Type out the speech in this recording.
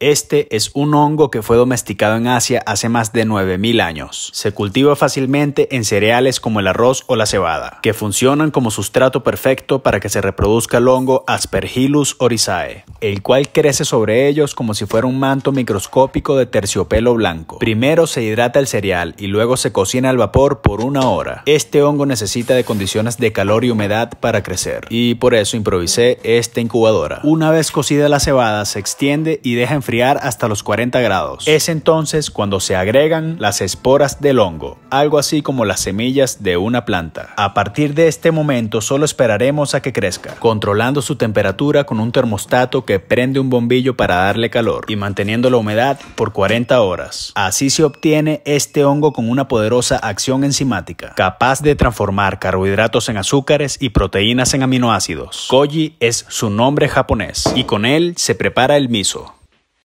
Este es un hongo que fue domesticado en Asia hace más de 9.000 años. Se cultiva fácilmente en cereales como el arroz o la cebada, que funcionan como sustrato perfecto para que se reproduzca el hongo Aspergillus orizae, el cual crece sobre ellos como si fuera un manto microscópico de terciopelo blanco. Primero se hidrata el cereal y luego se cocina al vapor por una hora. Este hongo necesita de condiciones de calor y humedad para crecer, y por eso improvisé esta incubadora. Una vez cocida la cebada, se extiende y deja en friar hasta los 40 grados. Es entonces cuando se agregan las esporas del hongo, algo así como las semillas de una planta. A partir de este momento solo esperaremos a que crezca, controlando su temperatura con un termostato que prende un bombillo para darle calor y manteniendo la humedad por 40 horas. Así se obtiene este hongo con una poderosa acción enzimática, capaz de transformar carbohidratos en azúcares y proteínas en aminoácidos. Koji es su nombre japonés y con él se prepara el miso,